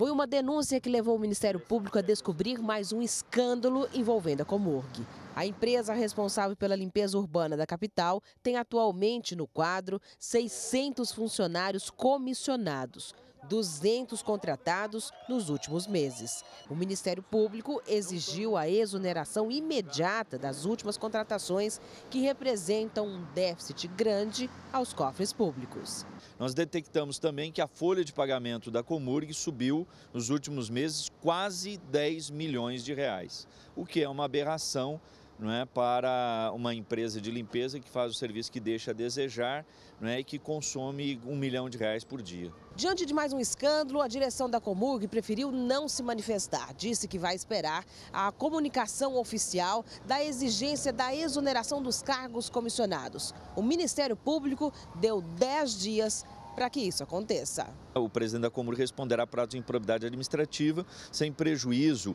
Foi uma denúncia que levou o Ministério Público a descobrir mais um escândalo envolvendo a Comurg. A empresa responsável pela limpeza urbana da capital tem atualmente no quadro 600 funcionários comissionados. 200 contratados nos últimos meses. O Ministério Público exigiu a exoneração imediata das últimas contratações, que representam um déficit grande aos cofres públicos. Nós detectamos também que a folha de pagamento da Comurg subiu nos últimos meses quase 10 milhões de reais, o que é uma aberração não é, para uma empresa de limpeza que faz o serviço que deixa a desejar não é, e que consome um milhão de reais por dia. Diante de mais um escândalo, a direção da Comurg preferiu não se manifestar. Disse que vai esperar a comunicação oficial da exigência da exoneração dos cargos comissionados. O Ministério Público deu 10 dias para que isso aconteça. O presidente da Comur responderá a prazo de improbidade administrativa, sem prejuízo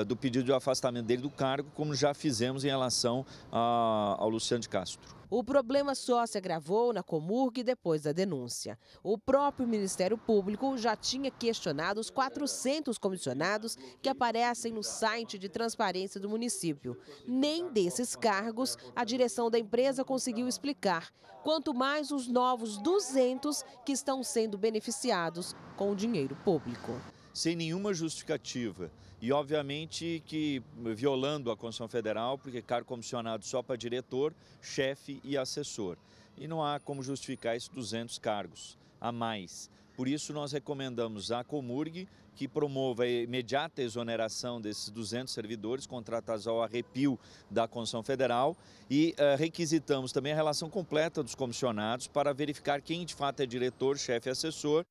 uh, do pedido de afastamento dele do cargo, como já fizemos em relação a, ao Luciano de Castro. O problema só se agravou na Comurg depois da denúncia. O próprio Ministério Público já tinha questionado os 400 comissionados que aparecem no site de transparência do município. Nem desses cargos a direção da empresa conseguiu explicar, quanto mais os novos 200 que estão sendo beneficiados com o dinheiro público. Sem nenhuma justificativa. E, obviamente, que violando a Constituição Federal, porque cargo comissionado só para diretor, chefe e assessor. E não há como justificar esses 200 cargos a mais. Por isso, nós recomendamos à Comurg que promova a imediata exoneração desses 200 servidores contratados ao arrepio da Constituição Federal e uh, requisitamos também a relação completa dos comissionados para verificar quem de fato é diretor, chefe e assessor.